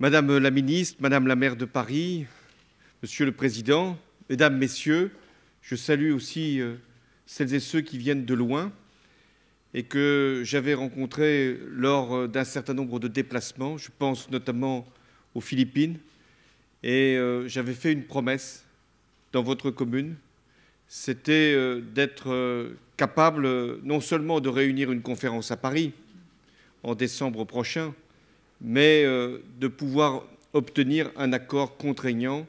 Madame la ministre, Madame la maire de Paris, Monsieur le Président, Mesdames, Messieurs, je salue aussi euh, celles et ceux qui viennent de loin et que j'avais rencontrés lors euh, d'un certain nombre de déplacements. Je pense notamment aux Philippines. Et euh, j'avais fait une promesse dans votre commune. C'était d'être capable non seulement de réunir une conférence à Paris en décembre prochain, mais euh, de pouvoir obtenir un accord contraignant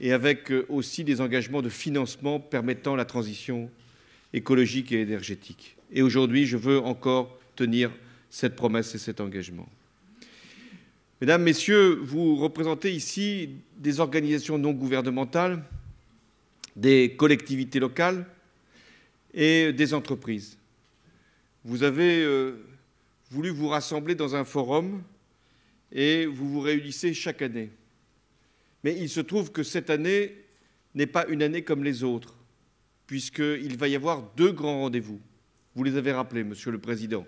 et avec euh, aussi des engagements de financement permettant la transition écologique et énergétique. Et aujourd'hui, je veux encore tenir cette promesse et cet engagement. Mesdames, Messieurs, vous représentez ici des organisations non gouvernementales, des collectivités locales et des entreprises. Vous avez euh, voulu vous rassembler dans un forum et vous vous réunissez chaque année. Mais il se trouve que cette année n'est pas une année comme les autres, puisqu'il va y avoir deux grands rendez-vous. Vous les avez rappelés, Monsieur le Président.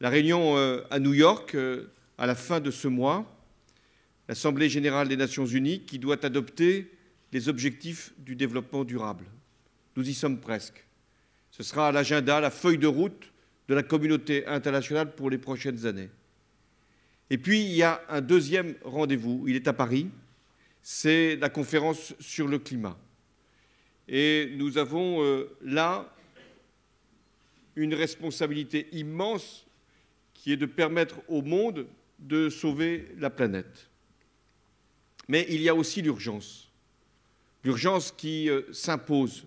La réunion euh, à New York, euh, à la fin de ce mois, l'Assemblée générale des Nations unies qui doit adopter les objectifs du développement durable. Nous y sommes presque. Ce sera l'agenda, la feuille de route de la communauté internationale pour les prochaines années. Et puis, il y a un deuxième rendez-vous, il est à Paris, c'est la conférence sur le climat. Et nous avons euh, là une responsabilité immense qui est de permettre au monde de sauver la planète. Mais il y a aussi l'urgence, l'urgence qui euh, s'impose,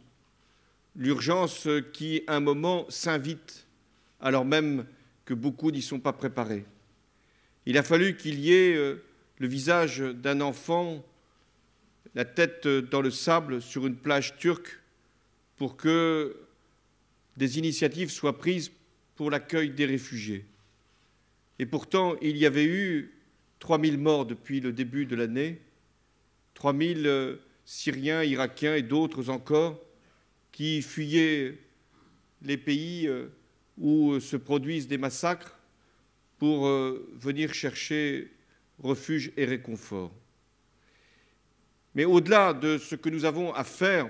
l'urgence euh, qui, à un moment, s'invite, alors même que beaucoup n'y sont pas préparés. Il a fallu qu'il y ait euh, le visage d'un enfant, la tête euh, dans le sable sur une plage turque, pour que des initiatives soient prises pour l'accueil des réfugiés. Et pourtant, il y avait eu 000 morts depuis le début de l'année, 000 euh, Syriens, Irakiens et d'autres encore qui fuyaient les pays où se produisent des massacres pour euh, venir chercher refuge et réconfort. Mais au-delà de ce que nous avons à faire,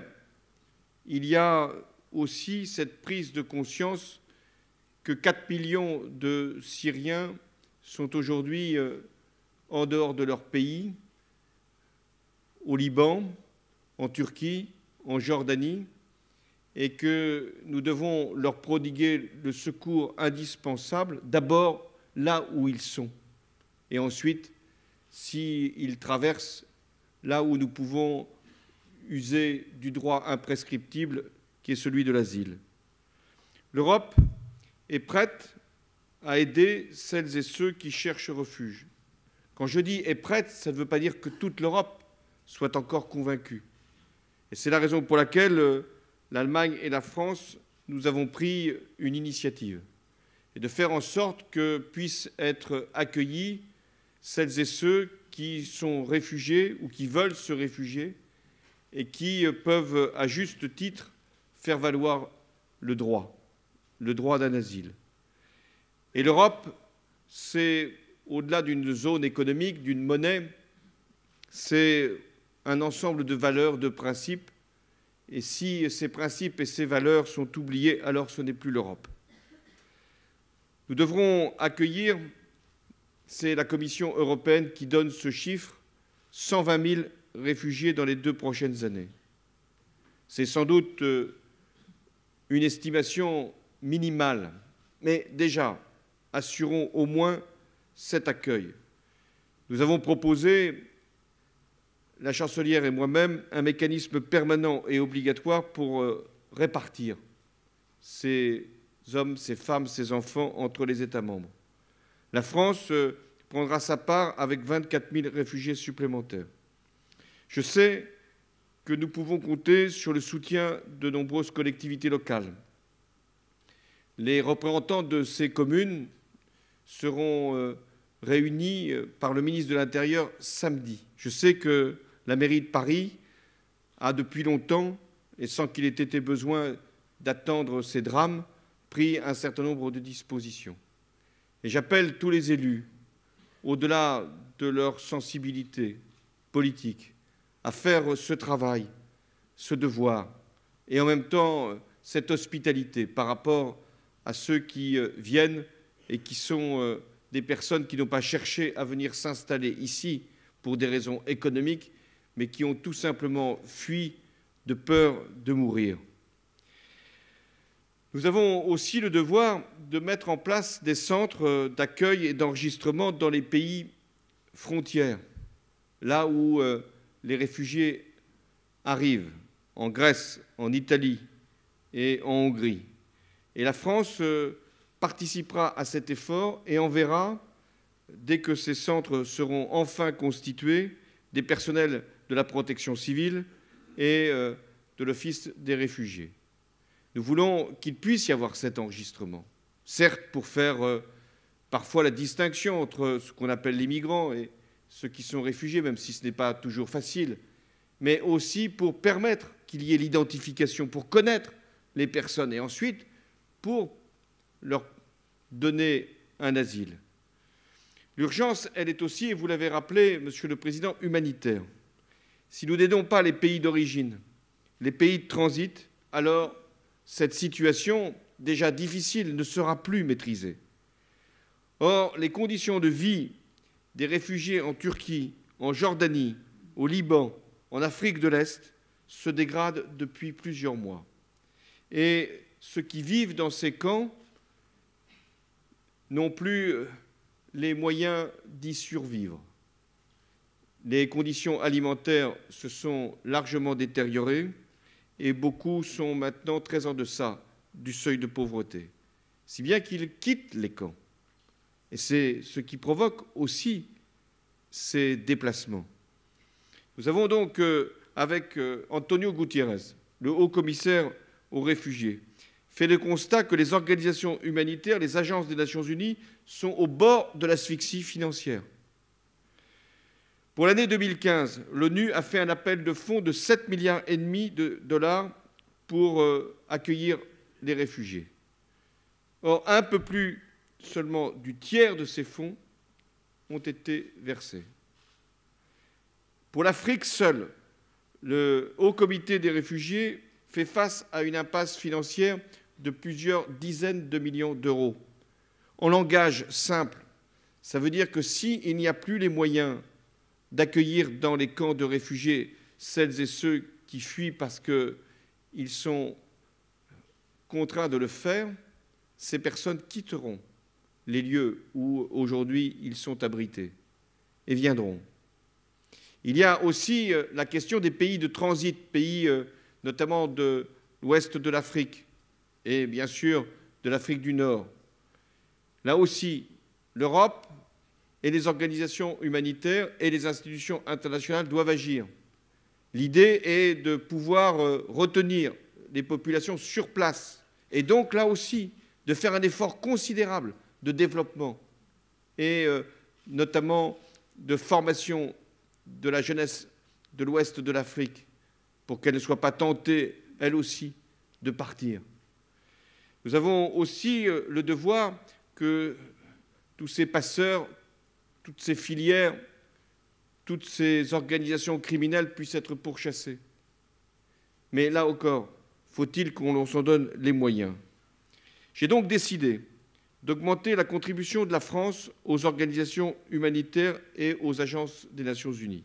il y a aussi cette prise de conscience que 4 millions de Syriens sont aujourd'hui euh, en dehors de leur pays, au Liban, en Turquie, en Jordanie, et que nous devons leur prodiguer le secours indispensable, d'abord là où ils sont. Et ensuite, s'ils traversent là où nous pouvons user du droit imprescriptible qui est celui de l'asile. L'Europe est prête à aider celles et ceux qui cherchent refuge. Quand je dis est prête, ça ne veut pas dire que toute l'Europe soit encore convaincue. Et c'est la raison pour laquelle euh, l'Allemagne et la France, nous avons pris une initiative et de faire en sorte que puissent être accueillis celles et ceux qui sont réfugiés ou qui veulent se réfugier et qui euh, peuvent, à juste titre, faire valoir le droit, le droit d'un asile. Et l'Europe, c'est au-delà d'une zone économique, d'une monnaie, c'est un ensemble de valeurs, de principes. Et si ces principes et ces valeurs sont oubliés, alors ce n'est plus l'Europe. Nous devrons accueillir, c'est la Commission européenne qui donne ce chiffre, 120 000 réfugiés dans les deux prochaines années. C'est sans doute euh, une estimation minimale, mais déjà, assurons au moins cet accueil. Nous avons proposé, la chancelière et moi-même, un mécanisme permanent et obligatoire pour euh, répartir ces hommes, ces femmes, ces enfants entre les États membres. La France euh, prendra sa part avec 24 000 réfugiés supplémentaires. Je sais que nous pouvons compter sur le soutien de nombreuses collectivités locales. Les représentants de ces communes seront euh, réunis euh, par le ministre de l'Intérieur samedi. Je sais que la mairie de Paris a depuis longtemps, et sans qu'il ait été besoin d'attendre ces drames, pris un certain nombre de dispositions. Et j'appelle tous les élus, au-delà de leur sensibilité politique, à faire ce travail, ce devoir, et en même temps cette hospitalité par rapport à ceux qui euh, viennent et qui sont euh, des personnes qui n'ont pas cherché à venir s'installer ici pour des raisons économiques, mais qui ont tout simplement fui de peur de mourir. Nous avons aussi le devoir de mettre en place des centres euh, d'accueil et d'enregistrement dans les pays frontières, là où euh, les réfugiés arrivent, en Grèce, en Italie et en Hongrie. Et la France euh, participera à cet effort et enverra, dès que ces centres seront enfin constitués, des personnels de la protection civile et de l'Office des réfugiés. Nous voulons qu'il puisse y avoir cet enregistrement, certes pour faire euh, parfois la distinction entre ce qu'on appelle les migrants et ceux qui sont réfugiés, même si ce n'est pas toujours facile, mais aussi pour permettre qu'il y ait l'identification, pour connaître les personnes et ensuite pour leur donner un asile. L'urgence, elle est aussi, et vous l'avez rappelé, Monsieur le Président, humanitaire. Si nous n'aidons pas les pays d'origine, les pays de transit, alors cette situation déjà difficile ne sera plus maîtrisée. Or, les conditions de vie des réfugiés en Turquie, en Jordanie, au Liban, en Afrique de l'Est se dégradent depuis plusieurs mois. Et ceux qui vivent dans ces camps n'ont plus euh, les moyens d'y survivre. Les conditions alimentaires se sont largement détériorées et beaucoup sont maintenant très en deçà du seuil de pauvreté, si bien qu'ils quittent les camps. Et c'est ce qui provoque aussi ces déplacements. Nous avons donc, euh, avec euh, Antonio Gutiérrez, le haut commissaire aux réfugiés, fait le constat que les organisations humanitaires, les agences des Nations Unies sont au bord de l'asphyxie financière. Pour l'année 2015, l'ONU a fait un appel de fonds de 7,5 milliards et demi de dollars pour euh, accueillir les réfugiés. Or, un peu plus seulement du tiers de ces fonds ont été versés. Pour l'Afrique seule, le Haut Comité des réfugiés fait face à une impasse financière de plusieurs dizaines de millions d'euros. En langage simple, ça veut dire que s'il n'y a plus les moyens d'accueillir dans les camps de réfugiés celles et ceux qui fuient parce qu'ils sont contraints de le faire, ces personnes quitteront les lieux où aujourd'hui ils sont abrités et viendront. Il y a aussi euh, la question des pays de transit, pays euh, notamment de l'ouest de l'Afrique et bien sûr de l'Afrique du Nord. Là aussi, l'Europe et les organisations humanitaires et les institutions internationales doivent agir. L'idée est de pouvoir euh, retenir les populations sur place et donc là aussi de faire un effort considérable de développement et euh, notamment de formation de la jeunesse de l'ouest de l'Afrique pour qu'elle ne soit pas tentée, elle aussi, de partir. Nous avons aussi euh, le devoir que tous ces passeurs toutes ces filières, toutes ces organisations criminelles puissent être pourchassées. Mais là encore, faut-il qu'on s'en donne les moyens J'ai donc décidé d'augmenter la contribution de la France aux organisations humanitaires et aux agences des Nations Unies.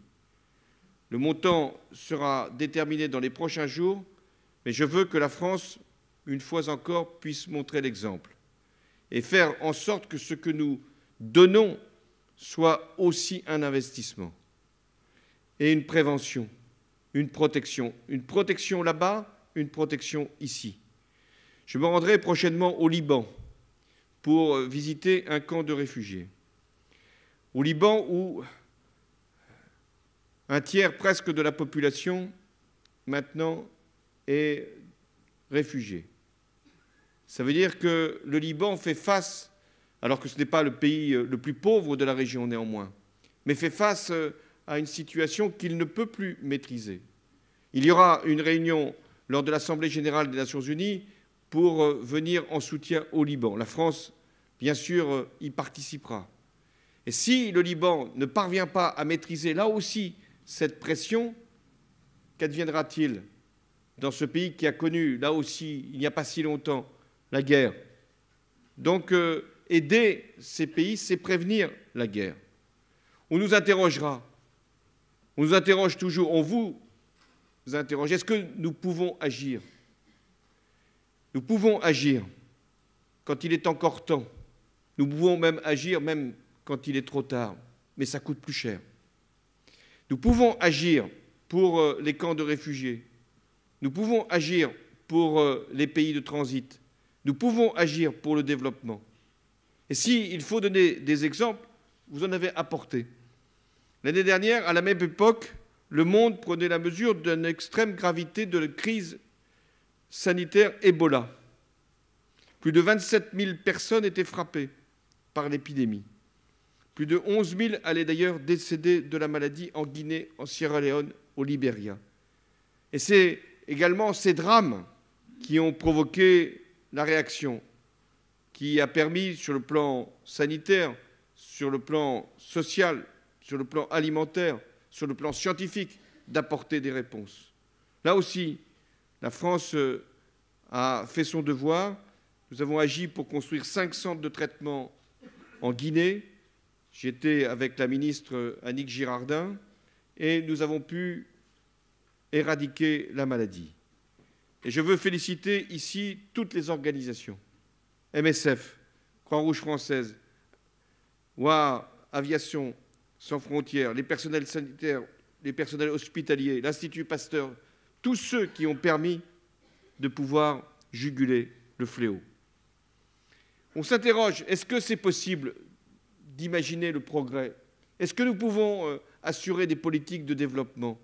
Le montant sera déterminé dans les prochains jours, mais je veux que la France, une fois encore, puisse montrer l'exemple et faire en sorte que ce que nous donnons soit aussi un investissement et une prévention, une protection. Une protection là-bas, une protection ici. Je me rendrai prochainement au Liban pour visiter un camp de réfugiés. Au Liban où un tiers presque de la population maintenant est réfugié. Ça veut dire que le Liban fait face alors que ce n'est pas le pays euh, le plus pauvre de la région néanmoins, mais fait face euh, à une situation qu'il ne peut plus maîtriser. Il y aura une réunion lors de l'Assemblée générale des Nations unies pour euh, venir en soutien au Liban. La France, bien sûr, y participera. Et si le Liban ne parvient pas à maîtriser là aussi cette pression, qu'adviendra-t-il dans ce pays qui a connu, là aussi, il n'y a pas si longtemps, la guerre Donc, aider ces pays, c'est prévenir la guerre. On nous interrogera. On nous interroge toujours. On vous, interroge. Est-ce que nous pouvons agir Nous pouvons agir quand il est encore temps. Nous pouvons même agir même quand il est trop tard. Mais ça coûte plus cher. Nous pouvons agir pour euh, les camps de réfugiés. Nous pouvons agir pour euh, les pays de transit. Nous pouvons agir pour le développement. Et s'il il faut donner des exemples, vous en avez apporté. L'année dernière, à la même époque, le monde prenait la mesure d'une extrême gravité de la crise sanitaire Ebola. Plus de 27 000 personnes étaient frappées par l'épidémie. Plus de 11 000 allaient d'ailleurs décéder de la maladie en Guinée, en Sierra Leone, au Libéria. Et c'est également ces drames qui ont provoqué la réaction qui a permis sur le plan sanitaire, sur le plan social, sur le plan alimentaire, sur le plan scientifique, d'apporter des réponses. Là aussi, la France euh, a fait son devoir. Nous avons agi pour construire cinq centres de traitement en Guinée. J'étais avec la ministre euh, Annick Girardin et nous avons pu éradiquer la maladie. Et je veux féliciter ici toutes les organisations MSF, Croix-Rouge française, WA, Aviation sans frontières, les personnels sanitaires, les personnels hospitaliers, l'Institut Pasteur, tous ceux qui ont permis de pouvoir juguler le fléau. On s'interroge, est-ce que c'est possible d'imaginer le progrès Est-ce que nous pouvons euh, assurer des politiques de développement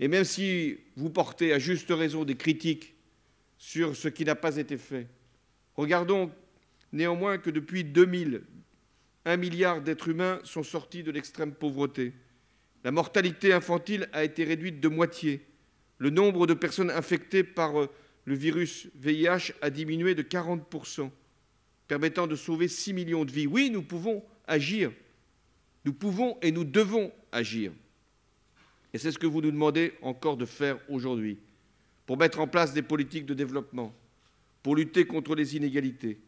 Et même si vous portez à juste raison des critiques sur ce qui n'a pas été fait, Regardons néanmoins que depuis 2000, un milliard d'êtres humains sont sortis de l'extrême pauvreté. La mortalité infantile a été réduite de moitié. Le nombre de personnes infectées par euh, le virus VIH a diminué de 40%, permettant de sauver 6 millions de vies. Oui, nous pouvons agir. Nous pouvons et nous devons agir. Et c'est ce que vous nous demandez encore de faire aujourd'hui, pour mettre en place des politiques de développement, pour lutter contre les inégalités,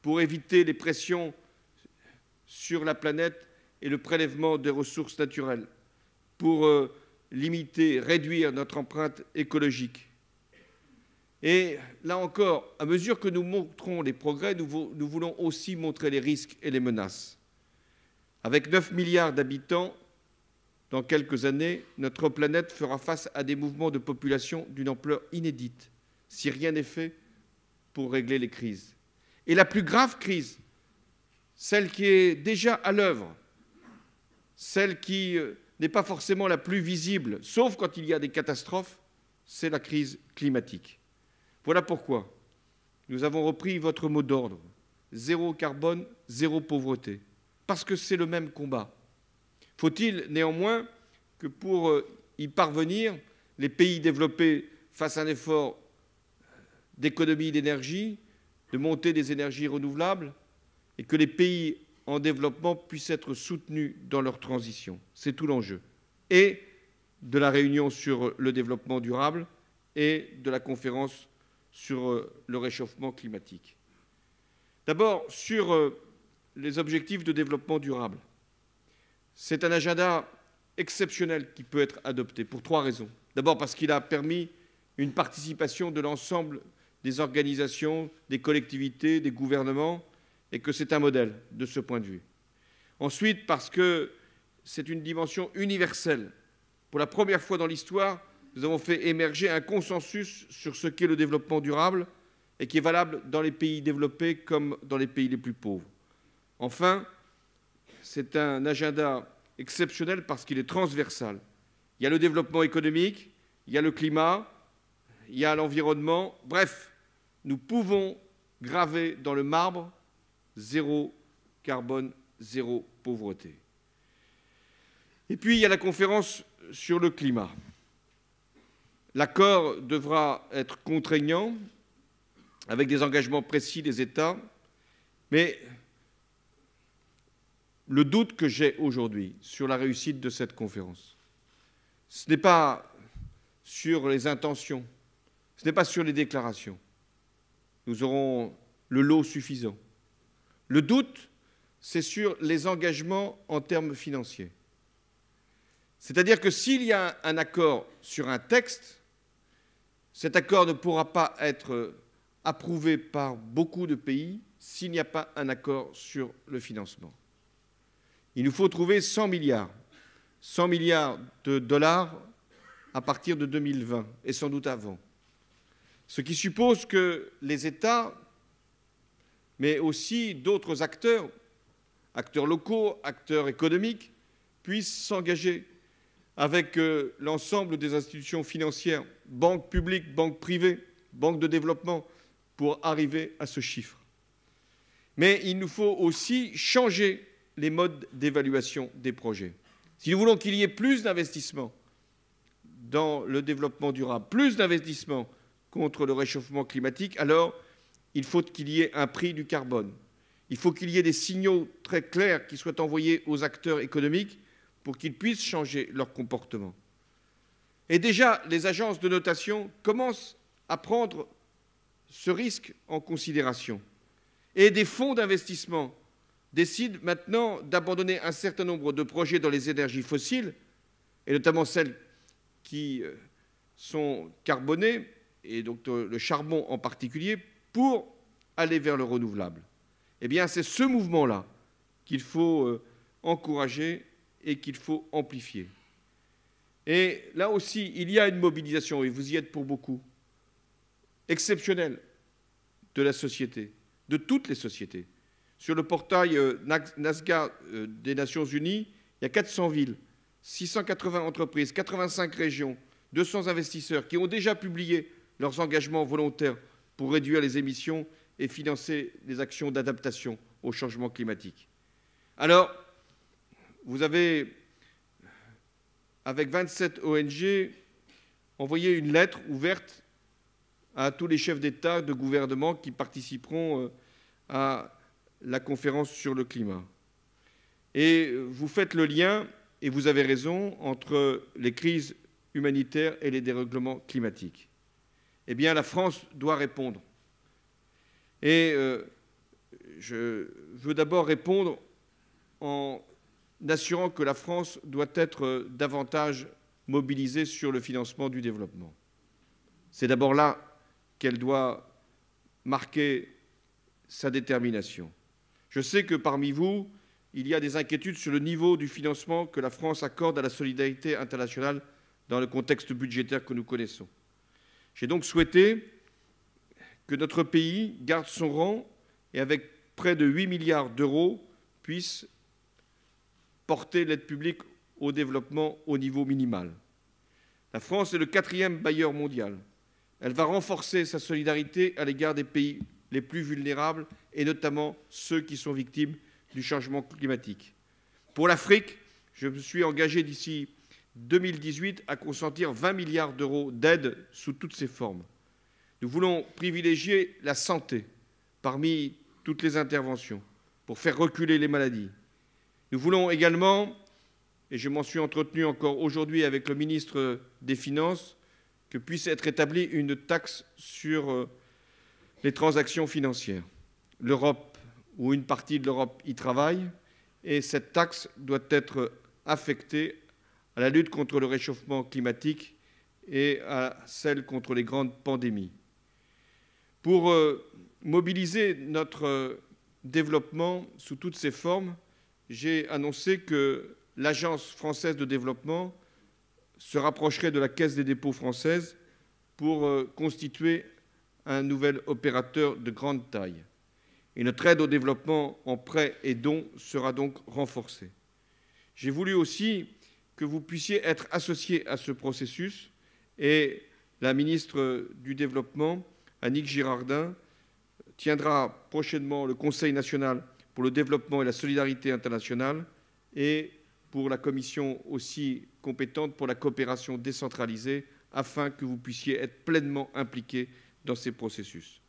pour éviter les pressions sur la planète et le prélèvement des ressources naturelles, pour euh, limiter, réduire notre empreinte écologique. Et là encore, à mesure que nous montrons les progrès, nous, nous voulons aussi montrer les risques et les menaces. Avec 9 milliards d'habitants, dans quelques années, notre planète fera face à des mouvements de population d'une ampleur inédite. Si rien n'est fait, pour régler les crises. Et la plus grave crise, celle qui est déjà à l'œuvre, celle qui euh, n'est pas forcément la plus visible, sauf quand il y a des catastrophes, c'est la crise climatique. Voilà pourquoi nous avons repris votre mot d'ordre, zéro carbone, zéro pauvreté, parce que c'est le même combat. Faut-il néanmoins que pour euh, y parvenir, les pays développés fassent un effort d'économie d'énergie, de montée des énergies renouvelables, et que les pays en développement puissent être soutenus dans leur transition. C'est tout l'enjeu. Et de la réunion sur le développement durable et de la conférence sur euh, le réchauffement climatique. D'abord, sur euh, les objectifs de développement durable. C'est un agenda exceptionnel qui peut être adopté pour trois raisons. D'abord parce qu'il a permis une participation de l'ensemble des organisations, des collectivités, des gouvernements, et que c'est un modèle de ce point de vue. Ensuite, parce que c'est une dimension universelle. Pour la première fois dans l'histoire, nous avons fait émerger un consensus sur ce qu'est le développement durable et qui est valable dans les pays développés comme dans les pays les plus pauvres. Enfin, c'est un agenda exceptionnel parce qu'il est transversal. Il y a le développement économique, il y a le climat, il y a l'environnement, bref, nous pouvons graver dans le marbre zéro carbone, zéro pauvreté. Et puis il y a la conférence sur le climat. L'accord devra être contraignant, avec des engagements précis des États, mais le doute que j'ai aujourd'hui sur la réussite de cette conférence, ce n'est pas sur les intentions, ce n'est pas sur les déclarations, nous aurons le lot suffisant. Le doute, c'est sur les engagements en termes financiers. C'est-à-dire que s'il y a un accord sur un texte, cet accord ne pourra pas être approuvé par beaucoup de pays s'il n'y a pas un accord sur le financement. Il nous faut trouver 100 milliards, 100 milliards de dollars à partir de 2020 et sans doute avant ce qui suppose que les États, mais aussi d'autres acteurs, acteurs locaux, acteurs économiques, puissent s'engager avec euh, l'ensemble des institutions financières, banques publiques, banques privées, banques de développement, pour arriver à ce chiffre. Mais il nous faut aussi changer les modes d'évaluation des projets. Si nous voulons qu'il y ait plus d'investissements dans le développement durable, plus d'investissements contre le réchauffement climatique, alors il faut qu'il y ait un prix du carbone. Il faut qu'il y ait des signaux très clairs qui soient envoyés aux acteurs économiques pour qu'ils puissent changer leur comportement. Et déjà, les agences de notation commencent à prendre ce risque en considération. Et des fonds d'investissement décident maintenant d'abandonner un certain nombre de projets dans les énergies fossiles, et notamment celles qui euh, sont carbonées, et donc euh, le charbon en particulier, pour aller vers le renouvelable. Eh bien, c'est ce mouvement-là qu'il faut euh, encourager et qu'il faut amplifier. Et là aussi, il y a une mobilisation, et vous y êtes pour beaucoup, exceptionnelle de la société, de toutes les sociétés. Sur le portail euh, NASGA des Nations Unies, il y a 400 villes, 680 entreprises, 85 régions, 200 investisseurs qui ont déjà publié leurs engagements volontaires pour réduire les émissions et financer des actions d'adaptation au changement climatique. Alors, vous avez, avec 27 ONG, envoyé une lettre ouverte à tous les chefs d'État, de gouvernement qui participeront euh, à la conférence sur le climat. Et vous faites le lien, et vous avez raison, entre les crises humanitaires et les dérèglements climatiques eh bien la France doit répondre. Et euh, je veux d'abord répondre en assurant que la France doit être euh, davantage mobilisée sur le financement du développement. C'est d'abord là qu'elle doit marquer sa détermination. Je sais que parmi vous, il y a des inquiétudes sur le niveau du financement que la France accorde à la solidarité internationale dans le contexte budgétaire que nous connaissons. J'ai donc souhaité que notre pays garde son rang et, avec près de 8 milliards d'euros, puisse porter l'aide publique au développement au niveau minimal. La France est le quatrième bailleur mondial. Elle va renforcer sa solidarité à l'égard des pays les plus vulnérables et notamment ceux qui sont victimes du changement climatique. Pour l'Afrique, je me suis engagé d'ici 2018 à consentir 20 milliards d'euros d'aide sous toutes ses formes. Nous voulons privilégier la santé parmi toutes les interventions pour faire reculer les maladies. Nous voulons également, et je m'en suis entretenu encore aujourd'hui avec le ministre des Finances, que puisse être établie une taxe sur euh, les transactions financières. L'Europe, ou une partie de l'Europe, y travaille, et cette taxe doit être affectée à la lutte contre le réchauffement climatique et à celle contre les grandes pandémies. Pour euh, mobiliser notre euh, développement sous toutes ses formes, j'ai annoncé que l'Agence française de développement se rapprocherait de la Caisse des dépôts française pour euh, constituer un nouvel opérateur de grande taille. Et notre aide au développement en prêts et dons sera donc renforcée. J'ai voulu aussi que vous puissiez être associés à ce processus. Et la ministre du Développement, Annick Girardin, tiendra prochainement le Conseil national pour le développement et la solidarité internationale et pour la commission aussi compétente pour la coopération décentralisée afin que vous puissiez être pleinement impliqués dans ces processus.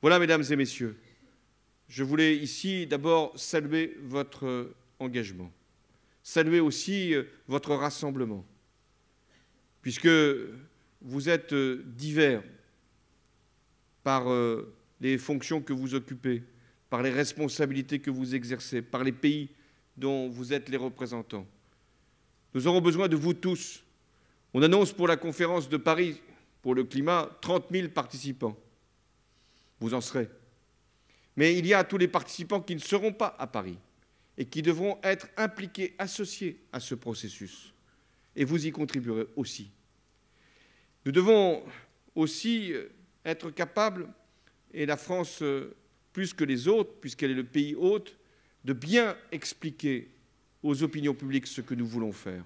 Voilà, mesdames et messieurs, je voulais ici d'abord saluer votre engagement saluer aussi euh, votre rassemblement, puisque vous êtes euh, divers par euh, les fonctions que vous occupez, par les responsabilités que vous exercez, par les pays dont vous êtes les représentants. Nous aurons besoin de vous tous. On annonce pour la conférence de Paris pour le climat 30 000 participants. Vous en serez. Mais il y a tous les participants qui ne seront pas à Paris et qui devront être impliqués, associés à ce processus. Et vous y contribuerez aussi. Nous devons aussi euh, être capables, et la France euh, plus que les autres, puisqu'elle est le pays hôte, de bien expliquer aux opinions publiques ce que nous voulons faire.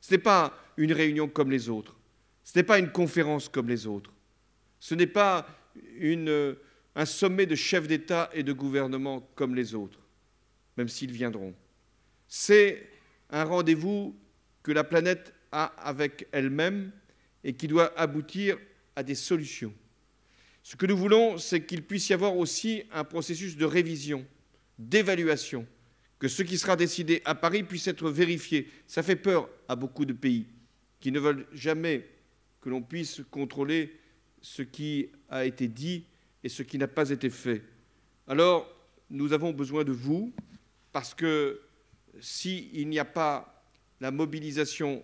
Ce n'est pas une réunion comme les autres, ce n'est pas une conférence comme les autres, ce n'est pas euh, un sommet de chefs d'État et de gouvernement comme les autres même s'ils viendront. C'est un rendez-vous que la planète a avec elle-même et qui doit aboutir à des solutions. Ce que nous voulons, c'est qu'il puisse y avoir aussi un processus de révision, d'évaluation, que ce qui sera décidé à Paris puisse être vérifié. Ça fait peur à beaucoup de pays qui ne veulent jamais que l'on puisse contrôler ce qui a été dit et ce qui n'a pas été fait. Alors, nous avons besoin de vous, parce que s'il n'y a pas la mobilisation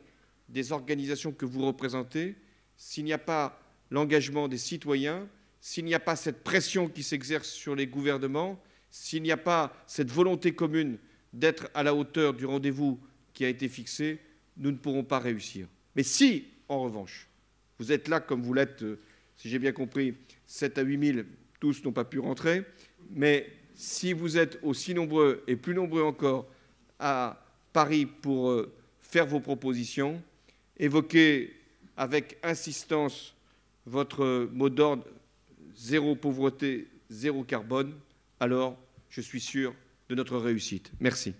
des organisations que vous représentez, s'il n'y a pas l'engagement des citoyens, s'il n'y a pas cette pression qui s'exerce sur les gouvernements, s'il n'y a pas cette volonté commune d'être à la hauteur du rendez-vous qui a été fixé, nous ne pourrons pas réussir. Mais si, en revanche, vous êtes là comme vous l'êtes, euh, si j'ai bien compris, 7 à 8 000, tous n'ont pas pu rentrer, mais si vous êtes aussi nombreux et plus nombreux encore à Paris pour euh, faire vos propositions, évoquez avec insistance votre mot d'ordre zéro pauvreté, zéro carbone, alors je suis sûr de notre réussite. Merci.